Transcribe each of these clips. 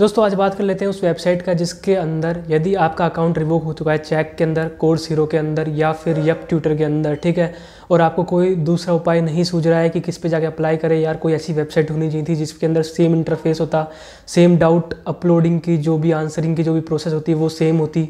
दोस्तों आज बात कर लेते हैं उस वेबसाइट का जिसके अंदर यदि आपका अकाउंट रिवोक हो चुका है चेक के अंदर कोर्स हीरो के अंदर या फिर यप ट्यूटर के अंदर ठीक है और आपको कोई दूसरा उपाय नहीं सूझ रहा है कि किस पे जाके अप्लाई करें यार कोई ऐसी वेबसाइट होनी चाहिए थी जिसके अंदर सेम इंटरफेस होता सेम डाउट अपलोडिंग की जो भी आंसरिंग की जो भी प्रोसेस होती वो सेम होती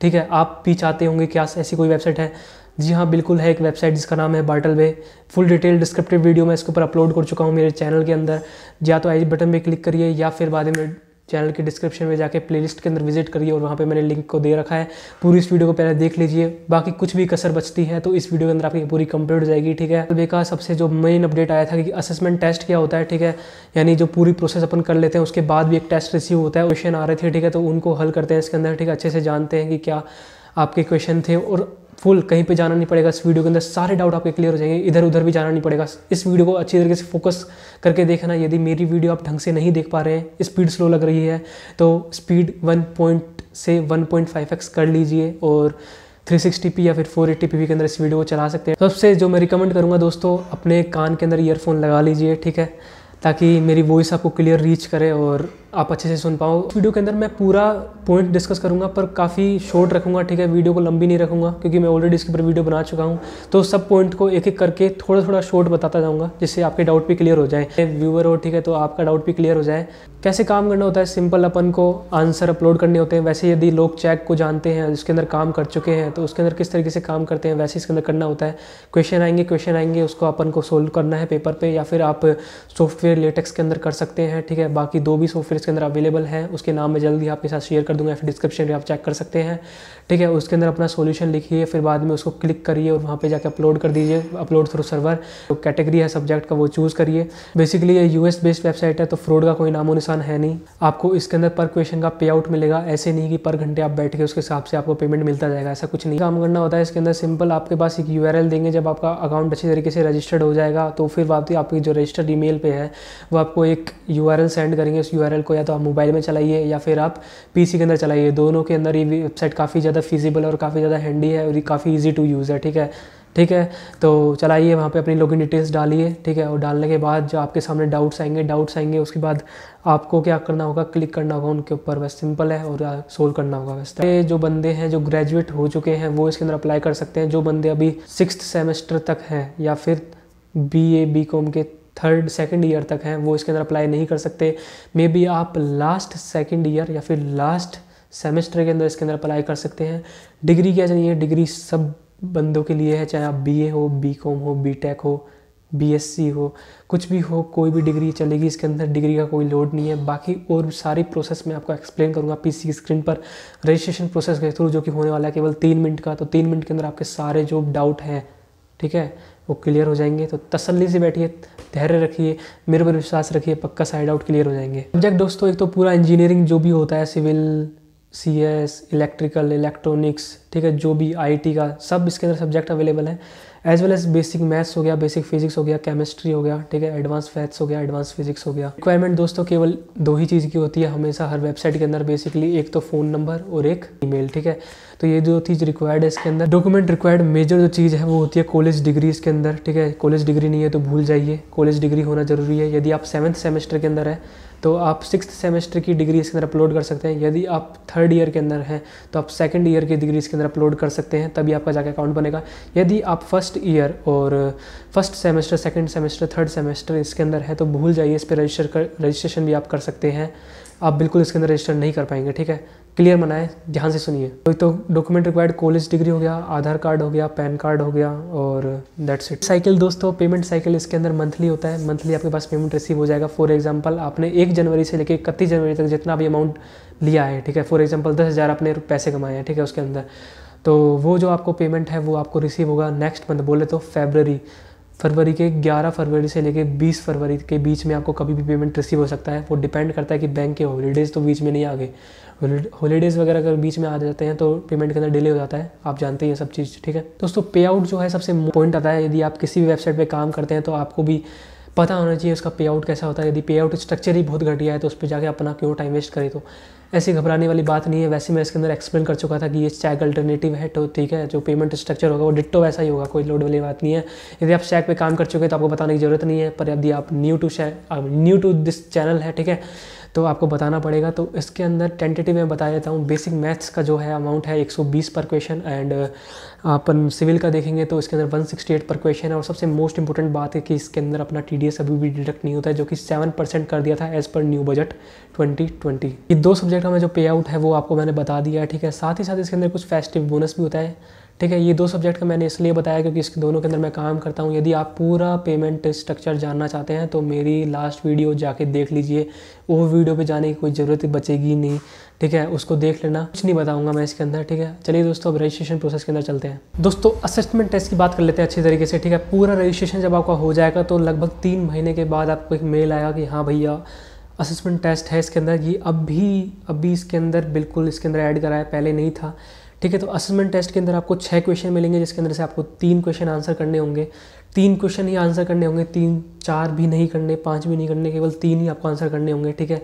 ठीक है आप भी चाहते होंगे क्या ऐसी कोई वेबसाइट है जी हाँ बिल्कुल है एक वेबसाइट जिसका नाम है बाटल वे फुल डिटेल डिस्क्रिप्टिव वीडियो मैं इसके ऊपर अपलोड कर चुका हूँ मेरे चैनल के अंदर या तो आई बटन पे क्लिक करिए या फिर बाद में चैनल के डिस्क्रिप्शन में जाके प्लेलिस्ट के अंदर विजिट करिए और वहाँ पे मैंने लिंक को दे रखा है पूरी इस वीडियो को पहले देख लीजिए बाकी कुछ भी कसर बचती है तो इस वीडियो के अंदर आपकी पूरी कंप्लीट हो जाएगी ठीक है अलवे का सबसे जो मेन अपडेट आया था कि असेसमेंट टेस्ट क्या होता है ठीक है यानी जो पूरी प्रोसेस अपन कर लेते हैं उसके बाद भी एक टेस्ट रिसीव होता है क्वेश्चन आ रहे थे ठीक है तो उनको हल करते हैं इसके अंदर ठीक है अच्छे से जानते हैं कि क्या आपके क्वेश्चन थे और फुल कहीं पे जाना नहीं पड़ेगा इस वीडियो के अंदर सारे डाउट आपके क्लियर हो जाएंगे इधर उधर भी जाना नहीं पड़ेगा इस वीडियो को अच्छी तरीके से फोकस करके देखना यदि मेरी वीडियो आप ढंग से नहीं देख पा रहे हैं स्पीड स्लो लग रही है तो स्पीड वन पॉइंट से वन पॉइंट फाइव एक्स कर लीजिए और 360p या फिर 480p के अंदर इस वीडियो को चला सकते हैं सबसे जो मैं रिकमेंड करूँगा दोस्तों अपने कान के अंदर ईयरफोन लगा लीजिए ठीक है ताकि मेरी वॉइस आपको क्लियर रीच करे और आप अच्छे से सुन पाओ वीडियो के अंदर मैं पूरा पॉइंट डिस्कस करूंगा पर काफ़ी शॉर्ट रखूंगा ठीक है वीडियो को लंबी नहीं रखूंगा क्योंकि मैं ऑलरेडी इसके ऊपर वीडियो बना चुका हूं तो सब पॉइंट को एक एक करके थोड़ा थोड़ा शॉर्ट बताता जाऊंगा जिससे आपके डाउट भी क्लियर हो जाए व्यूअर हो ठीक है तो आपका डाउट भी क्लियर हो जाए कैसे काम करना होता है सिंपल अपन को आंसर अपलोड करने होते हैं वैसे यदि लोग चैक को जानते हैं जिसके अंदर काम कर चुके हैं तो उसके अंदर किस तरीके से काम करते हैं वैसे इसके अंदर करना होता है क्वेश्चन आएंगे क्वेश्चन आएंगे उसको अपन को सोल्व करना है पेपर पर या फिर आप सॉफ्टवेयर लेटेक्स के अंदर कर सकते हैं ठीक है बाकी दो भी सॉफ्टवेयर इसके अंदर अवेलेबल है उसके नाम मैं जल्दी आपके साथ शेयर कर दूंगा फिर डिस्क्रिप्शन में आप चेक कर सकते हैं ठीक है उसके अंदर अपना सोल्यूशन लिखिए फिर बाद में उसको क्लिक करिए और वहाँ पर जाकर अपलोड कर दीजिए अपलोड थ्रू सर्वर जो कैटेगरी है सब्जेक्ट का वो चूज़ करिए बेसिकली ये यू बेस्ड वेबसाइट है तो फ्रॉड का कोई नामो निशान है नहीं आपको इसके अंदर पर क्वेश्चन का पे आउट मिलेगा ऐसे नहीं कि पर घंटे आप बैठ के उसके हिसाब से आपको पेमेंट मिलता जाएगा ऐसा कुछ नहीं काम करना होता है इसके अंदर सिंपल आपके पास एक यू देंगे जब आपका अकाउंट अच्छे तरीके से रजिस्टर्ड हो जाएगा तो फिर वापसी आपकी जो रजिस्टर्ड ईमेल पे है वो आपको एक यू सेंड करेंगे उस यू को या तो आप मोबाइल में चलाइए या फिर आप पीसी के अंदर चलाइए दोनों के अंदर ये वेबसाइट काफ़ी ज़्यादा फिजिबल और काफ़ी ज़्यादा हैंडी है और ये काफ़ी ईजी टू यूज़ है ठीक है ठीक है तो चलाइए वहाँ पे अपनी लॉगिन डिटेल्स डालिए ठीक है और डालने के बाद जो आपके सामने डाउट्स आएंगे डाउट्स आएंगे उसके बाद आपको क्या करना होगा क्लिक करना होगा उनके ऊपर बस सिंपल है और सोल्व करना होगा बस तो ये जो बंदे हैं जो ग्रेजुएट हो चुके हैं वो इसके अंदर अप्लाई कर सकते हैं जो बंदे अभी सिक्स सेमेस्टर तक हैं या फिर बी ए बी कॉम के थर्ड सेकेंड ईयर तक हैं वो इसके अंदर अप्लाई नहीं कर सकते मे बी आप लास्ट सेकेंड ईयर या फिर लास्ट सेमेस्टर के अंदर इसके अंदर अप्लाई कर सकते हैं डिग्री क्या चाहिए डिग्री सब बंदों के लिए है चाहे आप बी हो बी हो बी हो बी हो कुछ भी हो कोई भी डिग्री चलेगी इसके अंदर डिग्री का कोई लोड नहीं है बाकी और सारी प्रोसेस मैं आपको एक्सप्लेन करूँगा पी सी स्क्रीन पर रजिस्ट्रेशन प्रोसेस के थ्रू जो कि होने वाला है केवल तीन मिनट का तो तीन मिनट के अंदर आपके सारे जो डाउट हैं ठीक है वो क्लियर हो जाएंगे तो तसल्ली से बैठिए धैर्य रखिए मेरे पर विश्वास रखिए पक्का साइड आउट क्लियर हो जाएंगे सब्जेक्ट दोस्तों एक तो पूरा इंजीनियरिंग जो भी होता है civil C S electrical electronics ठीक है जो भी आई का सब इसके अंदर सब्जेक्ट अवेलेबल है as well as basic maths हो गया बेसिक फिजिक्स हो गया केमिस्ट्री हो गया ठीक है एडवांस फैथ्स हो गया एडवांस फिजिक्स हो गया रिक्वायरमेंट दोस्तों केवल दो ही चीज़ की होती है हमेशा हर वेबसाइट के अंदर बेसिकली एक तो फ़ोन नंबर और एक ईमेल ठीक है तो ये जो चीज़ रिक्वायर्ड है इसके अंदर डॉक्यूमेंट रिक्वायर्ड मेजर जो चीज़ है वो होती है कॉलेज डिग्री इसके अंदर ठीक है कॉलेज डिग्री नहीं है तो भूल जाइए कॉलेज डिग्री होना जरूरी है यदि आप सेवन्थ सेमेस्टर के अंदर है तो आप सिक्स सेमेस्टर की डिग्री इसके अंदर अपलोड कर सकते हैं यदि आप थर्ड ईयर के अंदर हैं तो आप सेकेंड ईयर की डिग्री इसके अंदर अपलोड कर सकते हैं तभी आपका जाके अकाउंट बनेगा यदि आप फर्स्ट ईयर और first semester second semester third semester इसके अंदर है तो भूल जाइए इस पर रजिस्टर कर रजिस्ट्रेशन भी आप कर सकते हैं आप बिल्कुल इसके अंदर रजिस्टर नहीं कर पाएंगे ठीक है क्लियर मनाए ध्यान से सुनिए कोई तो डॉक्यूमेंट रिक्वायर्ड कॉलेज डिग्री हो गया आधार कार्ड हो गया पैन कार्ड हो गया और दैट्स इट साइकिल दोस्तों पेमेंट साइकिल इसके अंदर मंथली होता है मंथली आपके पास पेमेंट रिसीव हो जाएगा फॉर एग्जाम्पल आपने एक जनवरी से लेकर इकतीस जनवरी तक जितना भी अमाउंट लिया है ठीक है फॉर एग्जाम्पल दस हज़ार आपने पैसे कमाए हैं ठीक है उसके अंदर तो वो जो आपको पेमेंट है वो आपको रिसीव होगा नेक्स्ट मंथ बोले तो फेबररी फरवरी के 11 फरवरी से लेकर 20 फरवरी के बीच में आपको कभी भी पेमेंट रिसीव हो सकता है वो डिपेंड करता है कि बैंक के हॉलीडेज़ तो बीच में नहीं आ गए हॉलीडेज़ वगैरह अगर बीच में आ जाते हैं तो पेमेंट के अंदर डिले हो जाता है आप जानते हैं सब चीज़ ठीक है दोस्तों पे आउट जो है सबसे पॉइंट आता है यदि आप किसी भी वेबसाइट पर काम करते हैं तो आपको भी पता होना चाहिए उसका पे आउट कैसा होता है यदि पे आउट स्ट्रक्चर ही बहुत घटिया है तो उस पर जाकर अपना क्यों टाइम वेस्ट करें तो ऐसी घबराने वाली बात नहीं है वैसे मैं इसके अंदर एक्सप्लेन कर चुका था कि ये चैक अल्टरनेटिव है तो ठीक है जो पेमेंट स्ट्रक्चर होगा वो डिट्टो वैसा ही होगा कोई लोड वाली बात नहीं है यदि आप चैक पे काम कर चुके हैं तो आपको बताने की जरूरत नहीं है पर यदि आप new to new to this channel है ठीक है तो आपको बताना पड़ेगा तो इसके अंदर टेंटेटिव मैं बता देता हूँ बेसिक मैथ्स का जो है अमाउंट है 120 पर क्वेश्चन एंड अपन सिविल का देखेंगे तो इसके अंदर 168 पर क्वेश्चन है और सबसे मोस्ट इंपॉर्टेंट बात है कि इसके अंदर अपना टी अभी भी डिडक्ट नहीं होता है जो कि सेवन कर दिया था as per new budget twenty ये दो सब्जेक्ट में जो पे आउट है वो आपको मैंने बता दिया है ठीक है साथ ही साथ इसके अंदर कुछ फेस्टिव बोनस भी होता है ठीक है ये दो सब्जेक्ट का मैंने इसलिए बताया क्योंकि इसके दोनों के अंदर मैं काम करता हूँ यदि आप पूरा पेमेंट स्ट्रक्चर जानना चाहते हैं तो मेरी लास्ट वीडियो जाके देख लीजिए वो वीडियो पे जाने की कोई ज़रूरत बचेगी नहीं ठीक है उसको देख लेना कुछ नहीं बताऊंगा मैं इसके अंदर ठीक है चलिए दोस्तों अब रजिस्ट्रेशन प्रोसेस के अंदर चलते हैं दोस्तों असेसमेंट टेस्ट की बात कर लेते हैं अच्छी तरीके से ठीक है पूरा रजिस्ट्रेशन जब आपका हो जाएगा तो लगभग तीन महीने के बाद आपको एक मेल आएगा कि हाँ भैया असेसमेंट टेस्ट है इसके अंदर ये अब भी अभी इसके अंदर बिल्कुल इसके अंदर ऐड कराया पहले नहीं था ठीक है तो असेसमेंट टेस्ट के अंदर आपको छः क्वेश्चन मिलेंगे जिसके अंदर से आपको तीन क्वेश्चन आंसर करने होंगे तीन क्वेश्चन ही आंसर करने होंगे तीन चार भी नहीं करने पाँच भी नहीं करने केवल तीन ही आपको आंसर करने होंगे ठीक है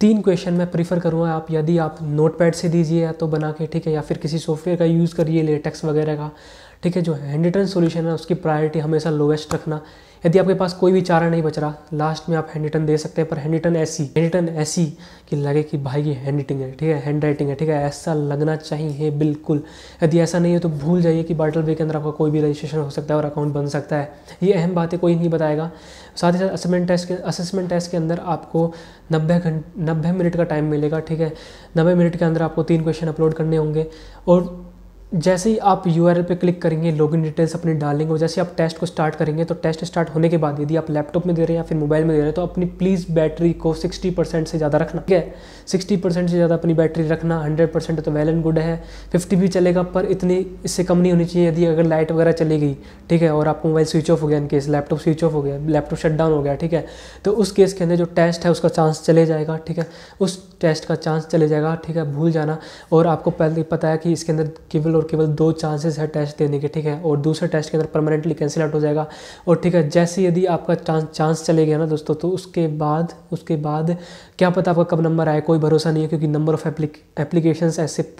तीन क्वेश्चन मैं प्रीफर करूँगा आप यदि आप नोटपैड से दीजिए या तो बना के ठीक है या फिर किसी सॉफ्टवेयर का यूज़ करिए लेटेक्स वगैरह का ठीक है जो हैंड रिटर्न सोल्यूशन है उसकी प्रायोरिटी हमेशा लोवेस्ट रखना यदि आपके पास कोई भी चारा नहीं बच रहा लास्ट में आप हैंड रिटर्न दे सकते हैं पर हैंड रिटर्न ऐसी हैंड रिटर्न ऐसी कि लगे कि भाई ये हैंड रिटिंग है ठीक है हैंड राइटिंग है ठीक है ऐसा लगना चाहिए बिल्कुल यदि ऐसा नहीं है तो भूल जाइए कि बार्टल वे के अंदर आपका कोई भी रजिस्ट्रेशन हो सकता है और अकाउंट बन सकता है ये अहम बातें कोई नहीं बताएगा साथ ही साथ असमेंट टेस्ट के असेसमेंट टेस्ट के अंदर आपको नब्बे घंटे नब्बे मिनट का टाइम मिलेगा ठीक है नब्बे मिनट के अंदर आपको तीन क्वेश्चन अपलोड करने होंगे और जैसे ही आप यू पे क्लिक करेंगे लॉगिन डिटेल्स अपने डालेंगे और जैसे आप टेस्ट को स्टार्ट करेंगे तो टेस्ट स्टार्ट होने के बाद यदि आप लैपटॉप में दे रहे हैं या फिर मोबाइल में दे रहे हैं तो अपनी प्लीज़ बैटरी को 60 परसेंट से ज़्यादा रखना ठीक है सिक्सटी परसेंट से ज़्यादा अपनी बैटरी रखना हंड्रेड परसेंट तो वेल एंड गुड है फिफ्टी भी चलेगा पर इतनी इससे कम नहीं होनी चाहिए यदि अगर लाइट वगैरह चली गई ठीक है और आपका मोबाइल स्विच ऑफ हो गया इनकेस लैपटॉप स्विच ऑफ हो गया लैपटॉप शट डाउन हो गया ठीक है तो उस केस के अंदर जो टेस्ट है उसका चांस चले जाएगा ठीक है उस टेस्ट का चांस चले जाएगा ठीक है भूल जाना और आपको पहले पता है कि इसके अंदर केवल केवल और केवल दो चांसेस है टेस्ट देने के ठीक है और दूसरे टेस्ट के अंदर परमानेंटली कैंसिल आउट हो जाएगा और ठीक है जैसे यदि आपका चांस चांस चले गया ना दोस्तों तो उसके बाद उसके बाद क्या पता आपका कब नंबर आए कोई भरोसा नहीं है क्योंकि नंबर ऑफ़ एप्लीकेशन ऐसे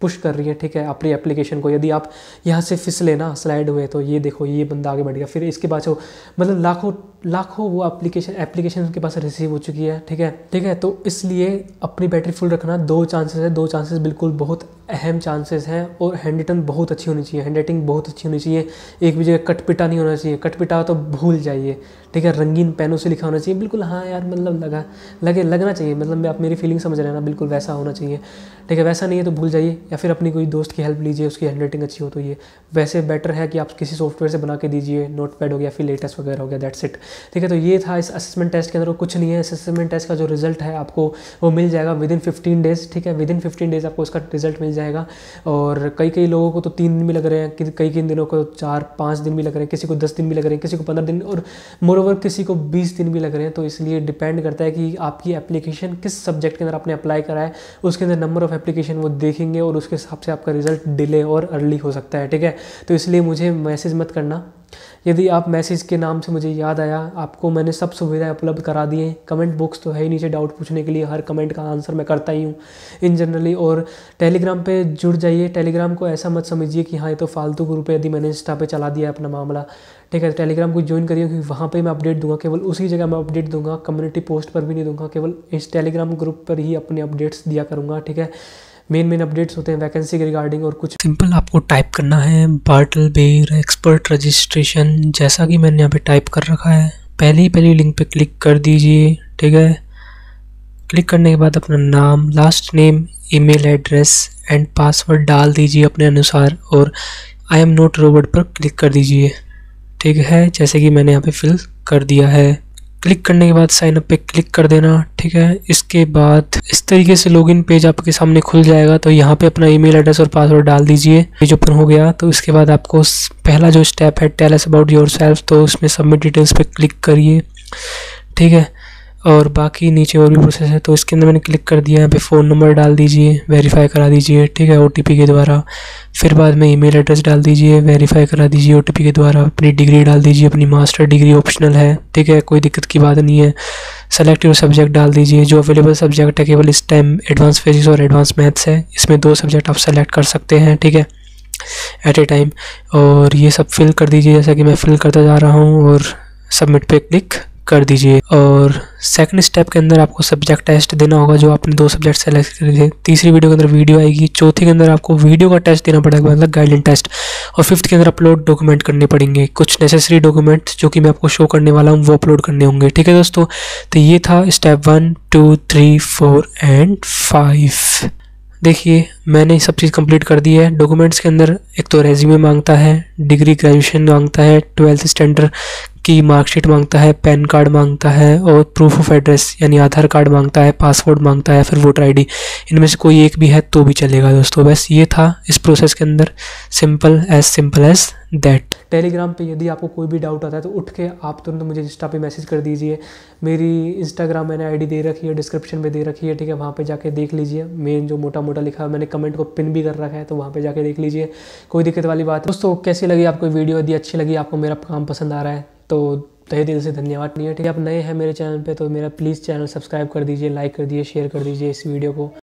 पुश कर रही है ठीक है अपनी एप्लीकेशन को यदि आप यहाँ से फिसले ना स्लाइड हुए तो ये देखो ये बंदा आगे बढ़ गया फिर इसके बाद जो मतलब लाखों लाखों वो एप्लीकेशन एप्लीकेशन उनके पास रिसीव हो चुकी है ठीक है ठीक है तो इसलिए अपनी बैटरी फुल रखना दो चांसेस है दो चांसेस बिल्कुल बहुत अहम चांसेस हैं और हैंड रिटर्न बहुत अच्छी होनी चाहिए हैंड राइटिंग बहुत अच्छी होनी चाहिए एक भी जगह कटपिटा नहीं होना चाहिए कटपिटा तो भूल जाइए ठीक है रंगीन पेनों से लिखा होना चाहिए बिल्कुल हाँ यार मतलब लगा लगे लगना चाहिए मतलब आप मेरी फीलिंग समझ रहे हैं ना बिल्कुल वैसा होना चाहिए ठीक है वैसा नहीं है तो भूल जाइए या फिर अपनी कोई दोस्त की हेल्प लीजिए उसकी हैंड राइटिंग अच्छी हो तो ये वैसे बेटर है कि आप किसी सॉफ्टवेयर से बना के दीजिए नोट पैड हो गया फिर लेटेस्ट वगैरह हो गया दैट्स इट ठीक है तो ये था इस असेसमेंट टेस्ट के अंदर कुछ नहीं है असेसमेंट टेस्ट का जो रिजल्ट है आपको वो मिल जाएगा विद इन फिफ्टीन डेज़ ठीक है विद इन फिफ्टीन डेज़ आपको उसका रिजल्ट मिल जाएगा और कई कई लोगों को तो तीन दिन भी लग रहे हैं कई कई दिनों को चार पाँच दिन भी लग रहे हैं किसी को दस दिन भी लग रहे हैं किसी को पंद्रह दिन और मोर ओवर किसी को बीस दिन भी लग रहे हैं तो इसलिए डिपेंड करता है कि आपकी एप्लीकेशन किस सब्जेक्ट के अंदर आपने अप्लाई करा है उसके अंदर नंबर ऑफ एप्लीकेशन वो देखेंगे और उसके हिसाब से आपका रिजल्ट डिले और अर्ली हो सकता है ठीक है तो इसलिए मुझे मैसेज मत करना यदि आप मैसेज के नाम से मुझे याद आया आपको मैंने सब सुविधाएं उपलब्ध करा दी हैं कमेंट बॉक्स तो है ही नीचे डाउट पूछने के लिए हर कमेंट का आंसर मैं करता ही हूँ इन जनरली और टेलीग्राम पे जुड़ जाइए टेलीग्राम को ऐसा मत समझिए कि हाँ ये तो फालतू ग्रुप है यदि मैंने इंस्टा पे चला दिया अपना मामला ठीक है तो टेलीग्राम को ज्वाइन करिए क्योंकि वहाँ पर मैं अपडेट दूंगा केवल उसी जगह मैं अपडेट दूंगा कम्युनिटी पोस्ट पर भी नहीं दूंगा केवल इस टेलीग्राम ग्रुप पर ही अपने अपडेट्स दिया करूँगा ठीक है मेन मेन अपडेट्स होते हैं वैकेंसी के रिगार्डिंग और कुछ सिंपल आपको टाइप करना है बार्टल बेर एक्सपर्ट रजिस्ट्रेशन जैसा कि मैंने यहाँ पे टाइप कर रखा है पहले ही पहली लिंक पे क्लिक कर दीजिए ठीक है क्लिक करने के बाद अपना नाम last name email address and password डाल दीजिए अपने अनुसार और आई एम नोट रोबोट पर क्लिक कर दीजिए ठीक है जैसे कि मैंने यहाँ पे फिल कर दिया है क्लिक करने के बाद साइनअप पे क्लिक कर देना ठीक है इसके बाद इस तरीके से लॉगिन पेज आपके सामने खुल जाएगा तो यहाँ पे अपना ईमेल एड्रेस और पासवर्ड डाल दीजिए पेज ओपन हो गया तो इसके बाद आपको पहला जो स्टेप है tell us about yourself तो उसमें सबमिट डिटेल्स पे क्लिक करिए ठीक है और बाकी नीचे और भी प्रोसेस है तो इसके अंदर मैंने क्लिक कर दिया यहाँ पे फ़ोन नंबर डाल दीजिए वेरीफाई करा दीजिए ठीक है ओ के द्वारा फिर बाद में ईमेल एड्रेस डाल दीजिए वेरीफाई करा दीजिए ओ के द्वारा अपनी डिग्री डाल दीजिए अपनी मास्टर डिग्री ऑप्शनल है ठीक है कोई दिक्कत की बात नहीं है सेलेक्ट योर सब्जेक्ट डाल दीजिए जो अवेलेबल सब्जेक्ट है केवल इस टाइम एडवांस फिजिक्स और एडवांस मैथ्स है इसमें दो सब्जेक्ट आप सेलेक्ट कर सकते हैं ठीक है एट ए टाइम और ये सब फिल कर दीजिए जैसा कि मैं फिल करता जा रहा हूँ और सबमिट पे क्लिक कर दीजिए और सेकंड स्टेप के अंदर आपको सब्जेक्ट टेस्ट देना होगा जो आपने दो सब्जेक्ट सेलेक्ट कर दिए तीसरी वीडियो के अंदर वीडियो आएगी चौथी के अंदर आपको वीडियो का टेस्ट देना पड़ेगा मतलब गाइडलाइन टेस्ट और फिफ्थ के अंदर अपलोड डॉक्यूमेंट करने पड़ेंगे कुछ नेसेसरी डॉक्यूमेंट्स जो कि मैं आपको शो करने वाला हूँ वो अपलोड करने होंगे ठीक है दोस्तों तो ये था step one two three four and five देखिए मैंने सब चीज़ कंप्लीट कर दी है डॉक्यूमेंट्स के अंदर एक तो रेज्यूमे मांगता है डिग्री ग्रेजुएशन मांगता है ट्वेल्थ स्टैंडर्ड की मार्कशीट मांगता है पैन कार्ड मांगता है और प्रूफ ऑफ एड्रेस यानी आधार कार्ड मांगता है पासवर्ड मांगता है फिर वोटर आईडी इनमें से कोई एक भी है तो भी चलेगा दोस्तों बस ये था इस प्रोसेस के अंदर simple as simple as that Telegram पे यदि आपको कोई भी डाउट आता है तो उठ के आप तुरंत मुझे इंस्टा पे मैसेज कर दीजिए मेरी इंस्टाग्राम मैंने आईडी दे रखी है डिस्क्रिप्शन में दे रखी है ठीक है वहाँ पे जाके देख लीजिए मेन जो मोटा मोटा लिखा है मैंने कमेंट को पिन भी कर रखा है तो वहाँ पे जाके देख लीजिए कोई दिक्कत वाली बात दोस्तों कैसी लगी आपको वीडियो यदि अच्छी लगी आपको मेरा काम पसंद आ रहा है तो तहे दिल से धन्यवाद नहीं है ठीक है आप नए हैं मेरे चैनल पे तो मेरा प्लीज़ चैनल सब्सक्राइब कर दीजिए लाइक कर दीजिए शेयर कर दीजिए इस वीडियो को